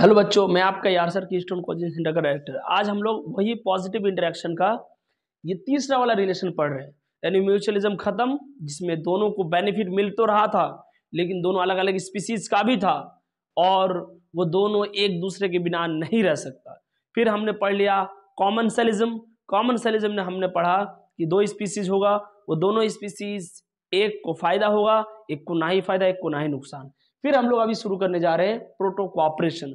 Hello बच्चों मैं आपका यार सर की स्टोन कोचिंग सेंटर का डायरेक्टर आज हम लोग वही पॉजिटिव इंटरेक्शन का ये तीसरा वाला रिलेशन पढ़ रहे हैं यानी म्यूचुअलिज्म खत्म जिसमें दोनों को बेनिफिट मिल तो रहा था लेकिन दोनों अलग अलग स्पीसीज का भी था और वो दोनों एक दूसरे के बिना नहीं रह सकता फिर हमने पढ़ लिया कॉमन सेलिज्म कॉमन सेलिज्म ने हमने पढ़ा कि दो स्पीसीज होगा वो दोनों स्पीसीज एक को फायदा होगा एक को ना ही फायदा एक को ना ही नुकसान फिर हम लोग अभी शुरू करने जा रहे हैं प्रोटो कोऑपरेशन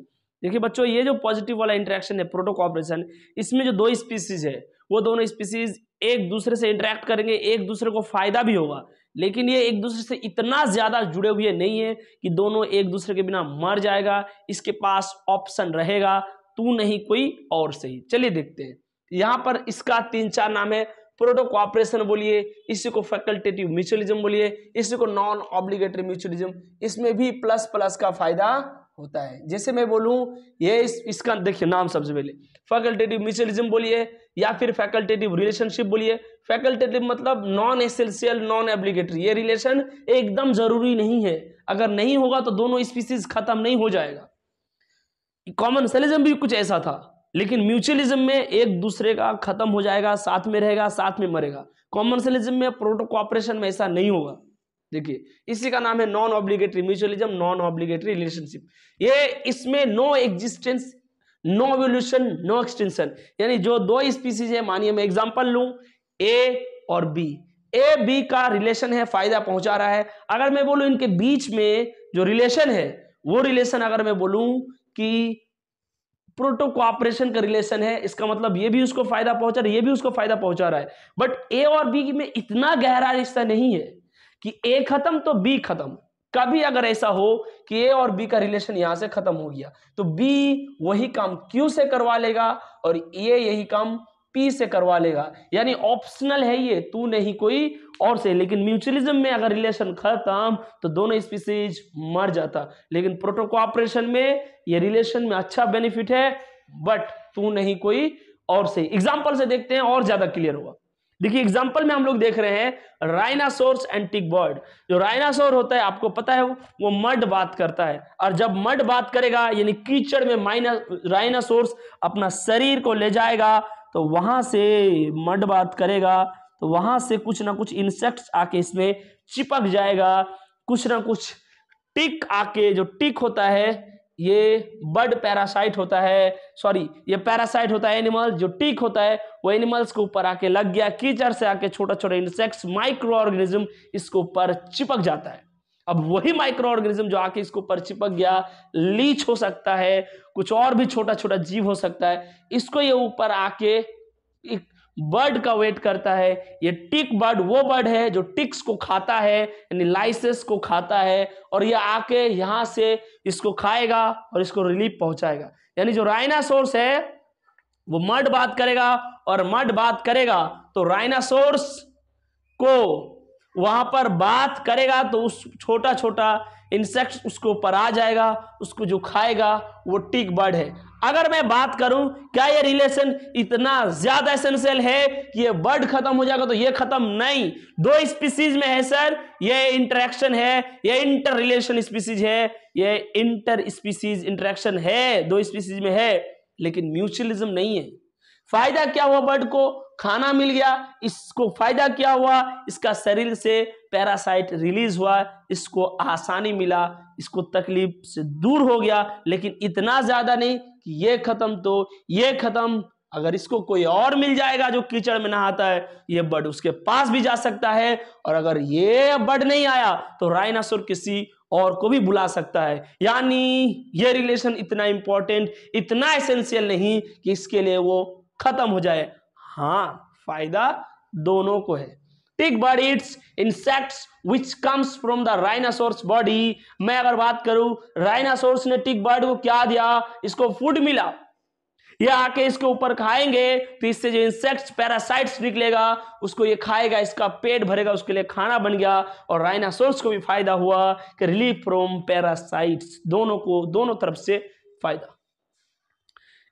देखिए बच्चों ये जो पॉजिटिव वाला इंटरेक्शन है प्रोटो इसमें जो दो स्पीसीज है वो दोनों स्पीसीज एक दूसरे से इंटरेक्ट करेंगे एक दूसरे को फायदा भी होगा लेकिन ये एक दूसरे से इतना ज्यादा जुड़े हुए नहीं है कि दोनों एक दूसरे के बिना मर जाएगा इसके पास ऑप्शन रहेगा तू नहीं कोई और सही चलिए देखते हैं यहां पर इसका तीन चार नाम है प्रोटो कोऑपरेशन बोलिए इसी को फैकल्टेटिव म्यूचुअलिज्म बोलिए इसी को नॉन ऑब्लिगेटरी म्यूचुअलिज्म इसमें भी प्लस प्लस का फायदा होता है जैसे मैं बोलूं ये इस, इसका देखिए नाम सबसे पहले फैकल्टेटिव म्यूचुअलिज्म बोलिए या फिर फैकल्टेटिव रिलेशनशिप बोलिए फैकल्टेटिव मतलब नॉन एसेंशियल नॉन एब्लिगेटरी ये रिलेशन एकदम जरूरी नहीं है अगर नहीं होगा तो दोनों स्पीसीज खत्म नहीं हो जाएगा कॉमन सेलिज्म भी कुछ ऐसा था लेकिन म्यूचुअलिज्म में एक दूसरे का खत्म हो जाएगा साथ में रहेगा साथ में मरेगा कॉमर्शलिज्म में प्रोटो कॉपरेशन में ऐसा नहीं होगा देखिए इसी का नाम है non obligatory mutualism non obligatory relationship ये इसमें no existence no evolution no extension यानी जो दो स्पीसीज है मानिए मैं एग्जाम्पल लू ए और बी ए बी का रिलेशन है फायदा पहुंचा रहा है अगर मैं बोलू इनके बीच में जो रिलेशन है वो रिलेशन अगर मैं बोलूं कि प्रोटो कोऑपरेशन का रिलेशन है इसका मतलब ये भी उसको फायदा पहुंचा रहा है ये भी उसको फायदा पहुंचा रहा है बट ए और बी में इतना गहरा रिश्ता नहीं है कि ए खत्म तो बी खत्म कभी अगर ऐसा हो कि ए और बी का रिलेशन यहां से खत्म हो गया तो बी वही काम क्यू से करवा लेगा और ए यही काम पी से करवा लेगा यानी ऑप्शनल है ये तू नहीं कोई और से लेकिन म्यूचुअलिज्म में अगर रिलेशन खत्म तो दोनों स्पीसीज मर जाता लेकिन प्रोटोकॉपरेशन में ये रिलेशन में अच्छा बेनिफिट है बट तू नहीं कोई और से एग्जाम्पल से देखते हैं और ज्यादा क्लियर होगा देखिए एग्जाम्पल में हम लोग देख रहे हैं राइनासोर्स एंड टिक बर्ड जो राइनासोर होता है आपको पता है वो मड बात करता है और जब मड बात करेगा यानी कीचड़ में माइनस राइनासोर्स अपना शरीर को ले जाएगा तो वहां से मड बात करेगा तो वहां से कुछ ना कुछ इंसेक्ट्स आके इसमें चिपक जाएगा कुछ ना कुछ टिक आके जो टिक होता है ये बर्ड पैरासाइट होता है सॉरी ये पैरासाइट होता है एनिमल जो टिक होता है वो एनिमल्स के ऊपर आके लग गया कीचड़ से आके छोटा छोटा इंसेक्ट्स माइक्रो ऑर्गेनिज्म इसके ऊपर चिपक जाता है अब वही माइक्रो ऑर्गेनिज्म जो आके इसको ऊपर चिपक गया लीच हो सकता है कुछ और भी छोटा छोटा जीव हो सकता है इसको ये ऊपर आके एक बर्ड का वेट करता है ये टिक बर्ड वो बर्ड है जो टिक्स को खाता है यानी लाइसेस को खाता है और ये आके यहां से इसको खाएगा और इसको रिलीफ पहुंचाएगा यानी जो राइनासोर्स है वो मर्ड बात करेगा और मर्ड बात करेगा तो राइनासोर्स को वहां पर बात करेगा तो उस छोटा छोटा इंसेक्ट उसके ऊपर आ जाएगा उसको जो खाएगा वो टिक बर्ड है अगर मैं बात करूं क्या ये रिलेशन इतना ज्यादा एसेंशियल है कि ये बर्ड खत्म हो जाएगा तो ये खत्म नहीं दो स्पीसीज में है सर ये इंटरेक्शन है ये इंटर रिलेशन स्पीसीज है ये इंटर स्पीसीज इंटरेक्शन है दो स्पीसीज में है लेकिन म्यूचुअलिज्म नहीं है फायदा क्या हुआ बर्ड को खाना मिल गया इसको फायदा क्या हुआ इसका शरीर से पैरासाइट रिलीज हुआ इसको आसानी मिला इसको तकलीफ से दूर हो गया लेकिन इतना ज्यादा नहीं कि ये खत्म तो ये खत्म अगर इसको कोई और मिल जाएगा जो कीचड़ में नहाता है ये बर्ड उसके पास भी जा सकता है और अगर ये बर्ड नहीं आया तो राइनासोर किसी और को भी बुला सकता है यानी ये रिलेशन इतना इंपॉर्टेंट इतना एसेंशियल नहीं कि इसके लिए वो खत्म हो जाए हाँ फायदा दोनों को है tick bird it's insects which comes from the rhinoceros body मैं अगर बात करूं राइनासोर्स ने टिक बर्ड को क्या दिया इसको फूड मिला ये आके इसके ऊपर खाएंगे तो इससे जो इंसेक्ट्स पैरासाइट्स निकलेगा उसको ये खाएगा इसका पेट भरेगा उसके लिए खाना बन गया और राइनासोर्स को भी फायदा हुआ कि रिलीफ फ्रॉम पैरासाइट्स दोनों को दोनों तरफ से फायदा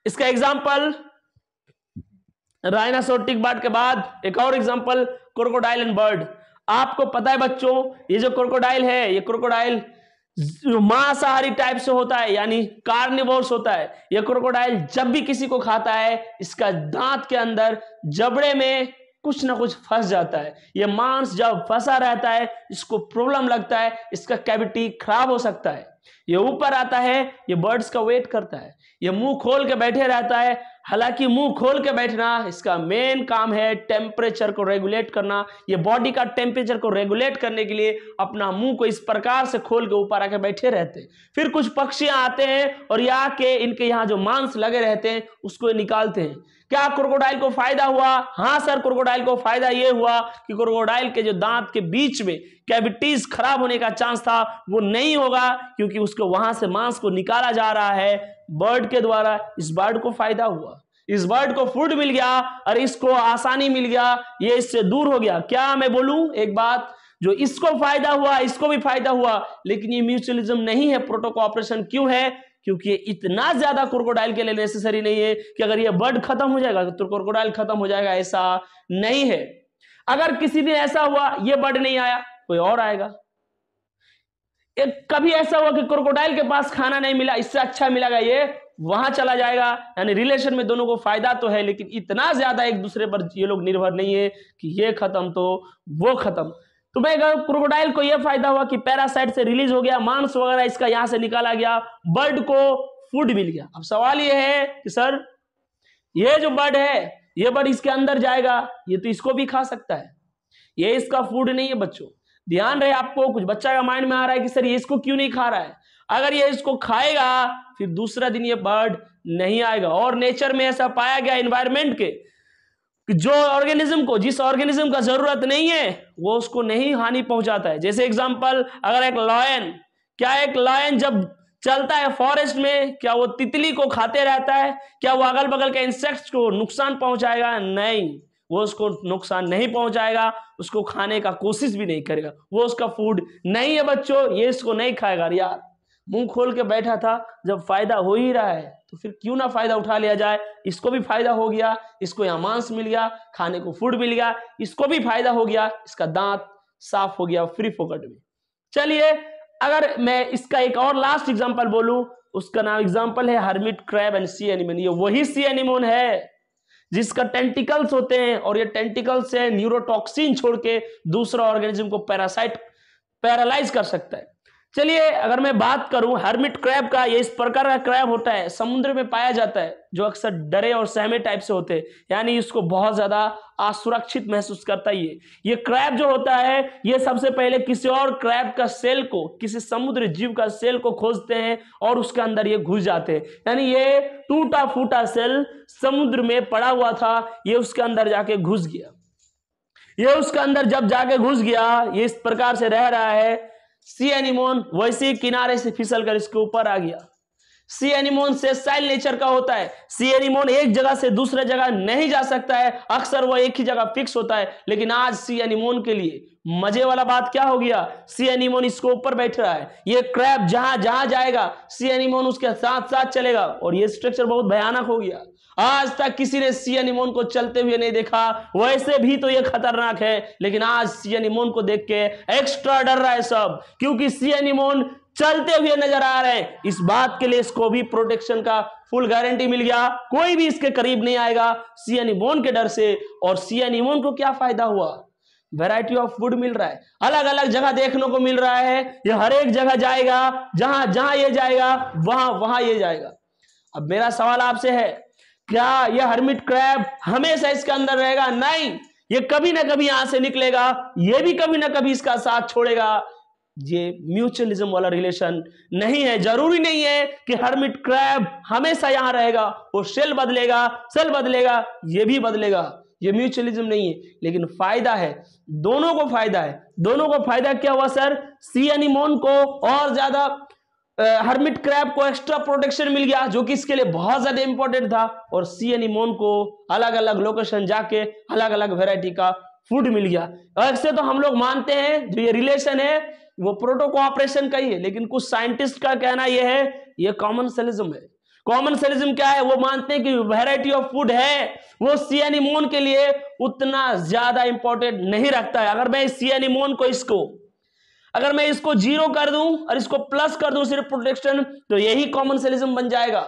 इसका एग्जाम्पल राइनासोटिक बर्ड के बाद एक और एग्जांपल क्रोकोडाइल एंड बर्ड आपको पता है बच्चों ये जो क्रोकोडाइल है ये क्रोकोडाइल मांसाहारी टाइप से होता है यानी कार्निवोर्स होता है यह क्रोकोडाइल जब भी किसी को खाता है इसका दांत के अंदर जबड़े में कुछ ना कुछ फंस जाता है यह मांस जब फंसा रहता है इसको प्रॉब्लम लगता है इसका कैविटी खराब हो सकता है ये ऊपर आता है ये बर्ड्स का वेट करता है ये मुंह खोल के बैठे रहता है हालांकि मुंह खोल के बैठना इसका मेन काम है टेम्परेचर को रेगुलेट करना ये बॉडी का टेम्परेचर को रेगुलेट करने के लिए अपना मुंह को इस प्रकार से खोल के ऊपर आके बैठे रहते हैं फिर कुछ पक्षियां आते हैं और या के इनके यहाँ जो मांस लगे रहते हैं उसको निकालते हैं क्या क्रोकोडाइल को फायदा हुआ हाँ सर क्रोकोडाइल को फायदा यह हुआ कि क्रोकोडाइल के जो दांत के बीच में कैविटीज खराब होने का चांस था वो नहीं होगा क्योंकि उसको वहां से मांस को निकाला जा रहा है बर्ड के द्वारा इस बर्ड को फायदा हुआ इस बर्ड को फूड मिल गया और इसको आसानी मिल गया ये इससे दूर हो गया क्या मैं बोलूं एक बात जो इसको फायदा हुआ इसको भी फायदा हुआ लेकिन ये म्यूचुअलिज्म नहीं है प्रोटोकॉपरेशन क्यों है क्योंकि ये इतना ज्यादा क्रोकोडाइल के लिए नेसेसरी नहीं है कि अगर ये बर्ड खत्म हो जाएगा तो क्रोकोडाइल खत्म हो जाएगा ऐसा नहीं है अगर किसी दिन ऐसा हुआ ये बर्ड नहीं आया कोई और आएगा एक कभी ऐसा हुआ कि क्रोकोडाइल के पास खाना नहीं मिला इससे अच्छा मिलागा ये वहां चला जाएगा यानी रिलेशन में दोनों को फायदा तो है लेकिन इतना ज्यादा एक दूसरे पर ये लोग निर्भर नहीं है कि ये खत्म तो वो खत्म तो भाई क्रोकोडाइल को यह फायदा हुआ कि पैरासाइट से रिलीज हो गया मांस वगैरह इसका यहां से निकाला गया बर्ड को फूड मिल गया अब सवाल यह है कि सर यह जो बर्ड है यह बर्ड इसके अंदर जाएगा ये तो इसको भी खा सकता है यह इसका फूड नहीं है बच्चों ध्यान रहे आपको कुछ बच्चा का माइंड में आ रहा है कि सर ये इसको क्यों नहीं खा रहा है अगर ये इसको खाएगा फिर दूसरा दिन ये बर्ड नहीं आएगा और नेचर में ऐसा पाया गया एनवायरमेंट के जो ऑर्गेनिज्म को जिस ऑर्गेनिज्म का जरूरत नहीं है वो उसको नहीं हानि पहुंचाता है जैसे एग्जाम्पल अगर एक लॉयन क्या एक लॉयन जब चलता है फॉरेस्ट में क्या वो तितली को खाते रहता है क्या वो अगल बगल के इंसेक्ट्स को नुकसान पहुंचाएगा नहीं वो उसको नुकसान नहीं पहुंचाएगा उसको खाने का कोशिश भी नहीं करेगा वो उसका फूड नहीं है बच्चों ये इसको नहीं खाएगा यार मुंह खोल के बैठा था जब फायदा हो ही रहा है तो फिर क्यों ना फायदा उठा लिया जाए इसको भी फायदा हो गया इसको यहाँ मांस मिल गया खाने को फूड मिल गया इसको भी फायदा हो गया इसका दांत साफ हो गया फ्री फोकट में चलिए अगर मैं इसका एक और लास्ट एग्जाम्पल बोलू उसका नाम एग्जाम्पल है hermit crab and sea anemone ये वही सी एनिमोन है जिसका टेंटिकल्स होते हैं और ये टेंटिकल्स से न्यूरोटॉक्सिन छोड़ के दूसरा ऑर्गेनिज्म को पैरासाइट पैरालाइज कर सकता है चलिए अगर मैं बात करूं हर्मिट क्रैब का ये इस प्रकार का क्रैब होता है समुद्र में पाया जाता है जो अक्सर डरे और सहमे टाइप से होते हैं यानी इसको बहुत ज्यादा असुरक्षित महसूस करता है ये ये क्रैब जो होता है ये सबसे पहले किसी और क्रैब का सेल को किसी समुद्र जीव का सेल को खोजते हैं और उसके अंदर ये घुस जाते हैं यानी ये टूटा फूटा सेल समुद्र में पड़ा हुआ था ये उसके अंदर जाके घुस गया ये उसके अंदर जब जाके घुस गया ये इस प्रकार से रह रहा है सी एनिमोन वैसे किनारे से फिसल कर इसके ऊपर आ गया सी एनिमोन साइल नेचर का होता है सी एनिमोन एक जगह से दूसरे जगह नहीं जा सकता है अक्सर वह एक ही जगह फिक्स होता है लेकिन आज सी एनिमोन के लिए मजे वाला बात क्या हो गया सी एनिमोन इसको ऊपर बैठ रहा है ये क्रैप जहां जहां जाएगा सी एनिमोन उसके साथ साथ चलेगा और ये स्ट्रक्चर बहुत भयानक हो गया आज तक किसी ने सीएन इमोन को चलते हुए नहीं देखा वैसे भी तो ये खतरनाक है लेकिन आज सीएन इमोन को देख के एक्स्ट्रा डर रहा है सब क्योंकि सीएन इमोन चलते हुए नजर आ रहे हैं इस बात के लिए इसको भी प्रोटेक्शन का फुल गारंटी मिल गया कोई भी इसके करीब नहीं आएगा सीएन इमोन के डर से और सीएन इमोन को क्या फायदा हुआ वेराइटी ऑफ फूड मिल रहा है अलग अलग जगह देखने को मिल रहा है ये हर एक जगह जाएगा जहां जहां ये जाएगा वहां वहां ये जाएगा अब मेरा सवाल आपसे है क्या यह हर्मिट क्रैब हमेशा इसके अंदर रहेगा नहीं ये कभी ना कभी यहां से निकलेगा ये भी कभी ना कभी इसका साथ छोड़ेगा ये म्यूचुअलिज्म वाला रिलेशन नहीं है जरूरी नहीं है कि हर्मिट क्रैब हमेशा यहां रहेगा वो सेल बदलेगा सेल बदलेगा ये भी बदलेगा ये म्यूचुअलिज्म नहीं है लेकिन फायदा है दोनों को फायदा है दोनों को फायदा क्या हुआ सर सी एनिमोन को और ज्यादा हर्मिट क्रैब को एक्स्ट्रा प्रोटेक्शन मिल गया जो कि इसके लिए बहुत ज्यादा इंपॉर्टेंट था और सी एन इमोन को अलग अलग लोकेशन जाके अलग अलग वेराइटी का फूड मिल गया ऐसे तो हम लोग मानते हैं जो ये रिलेशन है वो प्रोटो का ही है लेकिन कुछ साइंटिस्ट का कहना यह है ये कॉमन सेलिज्म है कॉमन सेलिज्म क्या है वो मानते हैं कि वेराइटी ऑफ फूड है वो सियानिमोन के लिए उतना ज्यादा इंपॉर्टेंट नहीं रखता है अगर मैं इमोन को इसको अगर मैं इसको जीरो कर दूं और इसको प्लस कर दूं सिर्फ प्रोटेक्शन तो यही कॉमन सेलिज्म बन जाएगा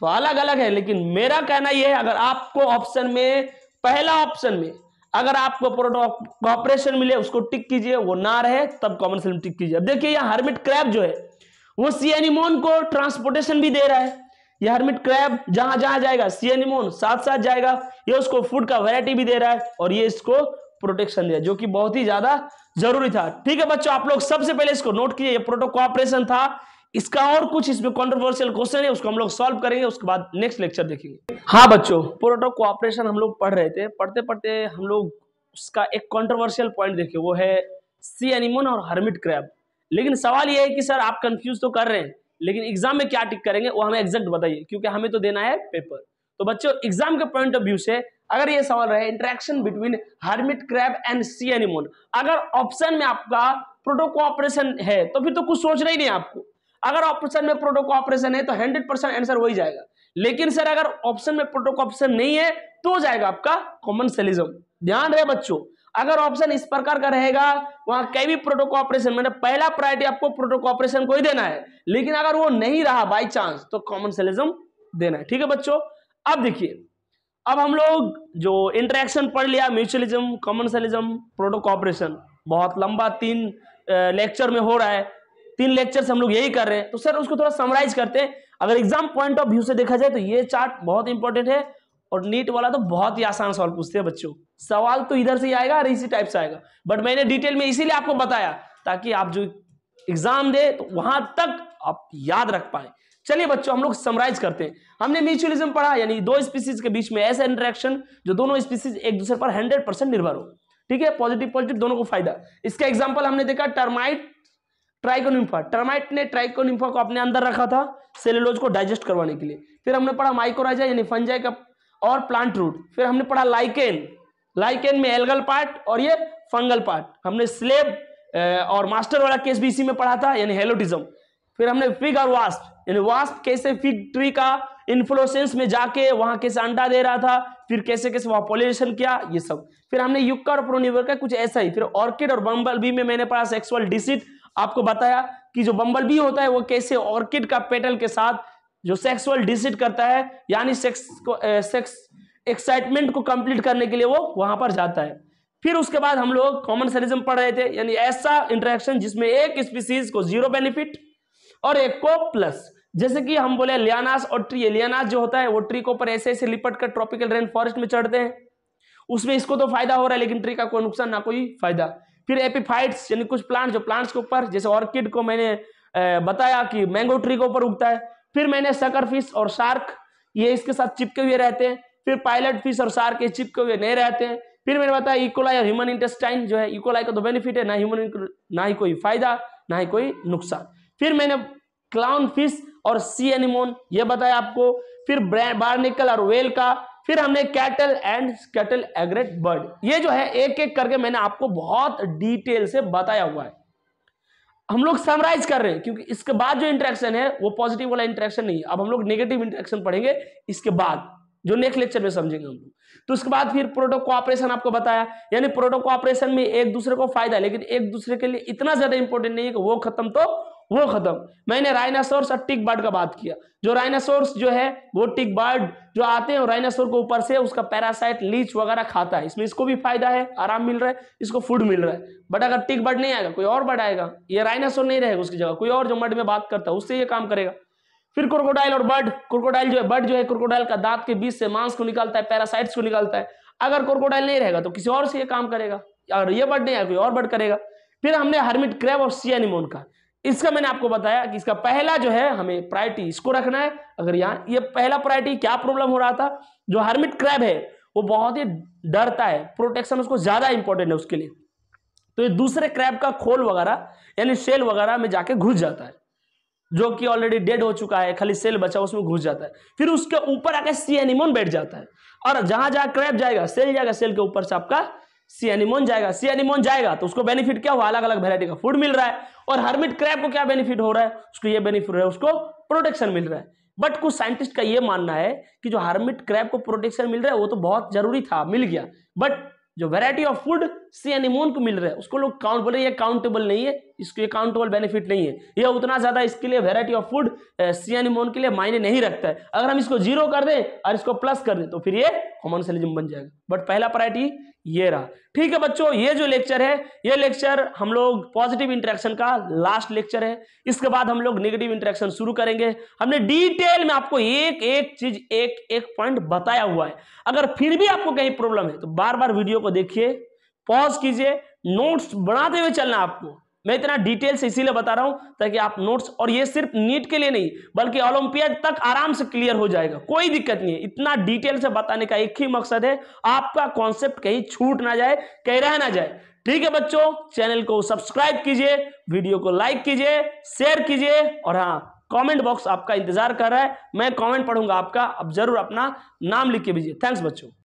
तो अलग अलग है लेकिन मेरा कहना यह है अगर आपको ऑप्शन में पहला ऑप्शन में अगर आपको कॉपरेशन मिले उसको टिक कीजिए वो ना रहे तब कॉमन सेलिज्म टिक कीजिए अब देखिए यह हर्मिट क्रैप जो है वो सीएनिमोन को ट्रांसपोर्टेशन भी दे रहा है यह हर्मिट क्रैब जहां जहां जाएगा सीएनिमोन साथ साथ जाएगा ये उसको फूड का वैरायटी भी दे रहा है और ये इसको प्रोटेक्शन दिया जो कि बहुत ही ज्यादा जरूरी था ठीक है बच्चों आप लोग सबसे पहले इसको नोट कीजिए ये प्रोटो कोऑपरेशन था इसका और कुछ इसमें कॉन्ट्रोवर्शियल क्वेश्चन है उसको हम लोग सॉल्व करेंगे उसके बाद नेक्स्ट लेक्चर देखेंगे हाँ बच्चों प्रोटो कोऑपरेशन हम लोग पढ़ रहे थे पढ़ते पढ़ते हम लोग उसका एक कॉन्ट्रोवर्शियल पॉइंट देखे वो है सी एनिमोन और हर्मिट क्रैब लेकिन सवाल ये है कि सर आप कंफ्यूज तो कर रहे हैं लेकिन एग्जाम में क्या टिक करेंगे वो हमें एग्जैक्ट बताइए क्योंकि हमें तो देना है पेपर तो बच्चों एग्जाम के पॉइंट ऑफ व्यू से अगर ये सवाल रहे interaction between hermit crab and sea anemone अगर ऑप्शन में आपका प्रोटोकॉपरेशन है तो फिर तो कुछ सोचना ही नहीं आपको अगर ऑप्शन में प्रोटोकॉपरेशन है तो हंड्रेड परसेंट आंसर वही जाएगा लेकिन सर अगर ऑप्शन में प्रोटोकॉपरेशन नहीं है तो जाएगा आपका कॉमन सेलिज्म ध्यान रहे बच्चों अगर ऑप्शन इस प्रकार का रहेगा वहां कई भी प्रोटोकॉपरेशन मैंने पहला प्रायोरिटी आपको प्रोटोकॉपरेशन को ही देना है लेकिन अगर वो नहीं रहा बाई चांस तो कॉमन सेलिज्म देना है ठीक है बच्चों अब देखिए अब हम लोग जो इंटरेक्शन पढ़ लिया म्यूचुअलिज्म कॉमनसलिज्म प्रोटोकॉपरेशन बहुत लंबा तीन लेक्चर में हो रहा है तीन लेक्चर हम लोग यही कर रहे हैं तो सर उसको थोड़ा समराइज करते हैं अगर एग्जाम पॉइंट ऑफ व्यू से देखा जाए तो ये चार्ट बहुत इंपॉर्टेंट है और नीट वाला तो बहुत ही आसान सवाल पूछते हैं बच्चों सवाल तो इधर से ही आएगा और इसी टाइप से आएगा बट मैंने डिटेल में इसीलिए आपको बताया ताकि आप जो एग्जाम दे तो वहां तक आप याद रख पाए चलिए बच्चों हम लोग समराइज करते हैं हमने म्यूचुअलिज्म पढ़ा यानी दो स्पीसीज के बीच में ऐसा इंटरेक्शन जो दोनों स्पीसीज एक दूसरे पर हंड्रेड परसेंट निर्भर हो ठीक है पॉजिटिव पॉजिटिव दोनों को फायदा इसका एग्जाम्पल हमने देखा टर्माइट ट्राइकोनिम्फा टर्माइट ने ट्राइकोनिम्फा को अपने अंदर रखा था सेलोलोज को डाइजेस्ट करवाने के लिए फिर हमने पढ़ा माइकोराजा यानी फंजाई का और प्लांट रूट फिर हमने पढ़ा लाइकेन लाइकेन में एल्गल पार्ट और ये फंगल पार्ट हमने स्लेब और मास्टर वाला केस भी इसी में पढ़ा था यानी हेलोटिज्म फिर हमने फिग और वास्प यानी वास्प कैसे फिग ट्री का इन्फ्लोसेंस में जाके वहां कैसे अंडा दे रहा था फिर कैसे कैसे वहां पॉलिनेशन किया ये सब फिर हमने युक्का और प्रोनिवर का कुछ ऐसा ही फिर ऑर्किड और बम्बल बी में मैंने पढ़ा सेक्सुअल डिसिट आपको बताया कि जो बम्बल बी होता है वो कैसे ऑर्किड का पेटल के साथ जो सेक्सुअल डिसिट करता है यानी सेक्स को सेक्स एक्साइटमेंट को कंप्लीट करने के लिए वो वहां पर जाता है फिर उसके बाद हम लोग कॉमन सेलिज्म पढ़ रहे थे यानी ऐसा इंटरेक्शन जिसमें एक स्पीसीज को जीरो बेनिफिट और एक को प्लस जैसे कि हम बोले लियानास और ट्री लियानास जो होता है वो ट्री को ऊपर ऐसे ऐसे लिपट कर ट्रॉपिकल रेन फॉरेस्ट में चढ़ते हैं उसमें इसको तो फायदा हो रहा है लेकिन ट्री का कोई नुकसान ना कोई फायदा फिर एपीफाइट्स यानी कुछ प्लांट जो प्लांट्स के ऊपर जैसे ऑर्किड को मैंने बताया कि मैंगो ट्री के ऊपर उगता है फिर मैंने सकर फिश और शार्क ये इसके साथ चिपके हुए रहते हैं फिर पायलट फिश और शार्क ये चिपके हुए नहीं रहते हैं फिर मैंने बताया इकोलाई e. और ह्यूमन इंटेस्टाइन जो है इकोलाई e. का तो बेनिफिट है ना ह्यूमन ना ही कोई फायदा ना ही कोई नुकसान फिर मैंने क्लाउन फिश और सी एनिमोन ये बताया आपको फिर बार्निकल और वेल का फिर हमने cattle and cattle egret bird ये जो है एक एक करके मैंने आपको बहुत डिटेल से बताया हुआ है हम लोग समराइज कर रहे हैं क्योंकि इसके बाद जो इंट्रेक्शन है वो पॉजिटिव वाला इंटरेक्शन नहीं है अब हम लोग नेगेटिव इंट्रैक्शन पढ़ेंगे इसके बाद जो नेक्स्ट लेक्चर में समझेंगे हम लोग तो उसके बाद फिर प्रोटो कोऑपरेशन आपको बताया यानी प्रोटो कोऑपरेशन में एक दूसरे को फायदा लेकिन एक दूसरे के लिए इतना ज्यादा इंपॉर्टेंट नहीं है कि वो खत्म तो वो खत्म मैंने राइनासोर्स और टिक बर्ड का बात किया जो राइनासोर्स जो है वो टिक बर्ड जो आते हैं राइनासोर को ऊपर से उसका पैरासाइट लीच वगैरह खाता है इसमें इसको भी फायदा है आराम मिल रहा है इसको फूड मिल रहा है बट अगर टिक बर्ड नहीं आएगा कोई और बर्ड आएगा ये राइनासोर नहीं रहेगा उसकी जगह कोई और जो मर्ड में बात करता है उससे ये काम करेगा फिर क्रोकोडाइल और बर्ड क्रोकोडाइल जो है बर्ड जो है क्रोकोडाइल का दांत के बीच से मांस को निकालता है पैरासाइट्स को निकालता है अगर क्रोकोडाइल नहीं रहेगा तो किसी और से ये काम करेगा और ये बर्ड नहीं आएगा कोई और बर्ड करेगा फिर हमने हर्मिट क्रैब और सियानिमोन का इसका मैंने आपको बताया कि इसका पहला जो है हमें प्रायोरिटी इसको रखना है अगर यहाँ ये पहला प्रायोरिटी क्या प्रॉब्लम हो रहा था जो हर्मिट क्रैब है वो बहुत ही डरता है प्रोटेक्शन उसको ज़्यादा इंपॉर्टेंट है उसके लिए तो ये दूसरे क्रैब का खोल वगैरह यानी सेल वगैरह में जाके घुस जाता है जो कि ऑलरेडी डेड हो चुका है खाली सेल बचा उसमें घुस जाता है फिर उसके ऊपर आके सी एनिमोन बैठ जाता है और जहां जहां क्रैप जाएगा सेल जाएगा सेल के ऊपर से आपका सी एनिमोन जाएगा सी एनिमोन जाएगा तो उसको बेनिफिट क्या हुआ अलग अलग वेरायटी का फूड मिल रहा है और हर्मिट क्रैप को क्या बेनिफिट हो रहा है उसको ये बेनिफिट हो रहा है उसको प्रोटेक्शन मिल रहा है बट कुछ साइंटिस्ट का ये मानना है कि जो हर्मिट क्रैप को प्रोटेक्शन मिल रहा है वो तो बहुत जरूरी था मिल गया बट जो वेराइटी ऑफ फूड से एनिमोन e को मिल रहा है उसको लोग काउंट बोले ये काउंटेबल नहीं है इसको ये काउंटेबल बेनिफिट नहीं है ये उतना ज्यादा इसके लिए variety of food sea anemone के लिए मायने नहीं रखता है अगर हम इसको जीरो कर दें और इसको प्लस कर दें तो फिर ये कॉमन सेलिज्म बन जाएगा बट पहला प्रायरिटी ये रहा ठीक है बच्चों ये जो लेक्चर है ये लेक्चर हम लोग पॉजिटिव इंटरेक्शन का लास्ट लेक्चर है इसके बाद हम लोग नेगेटिव इंटरेक्शन शुरू करेंगे हमने डिटेल में आपको एक एक चीज एक एक पॉइंट बताया हुआ है अगर फिर भी आपको कहीं प्रॉब्लम है तो बार बार वीडियो को देखिए पॉज कीजिए नोट्स बनाते हुए चलना आपको मैं इतना डिटेल से इसीलिए बता रहा हूं ताकि आप नोट्स और ये सिर्फ नीट के लिए नहीं बल्कि ओलंपियड तक आराम से क्लियर हो जाएगा कोई दिक्कत नहीं है इतना डिटेल से बताने का एक ही मकसद है आपका कॉन्सेप्ट कहीं छूट ना जाए कहीं रह ना जाए ठीक है बच्चों चैनल को सब्सक्राइब कीजिए वीडियो को लाइक कीजिए शेयर कीजिए और हाँ कॉमेंट बॉक्स आपका इंतजार कर रहा है मैं कॉमेंट पढ़ूंगा आपका अब जरूर अपना नाम लिख के भेजिए थैंक्स बच्चों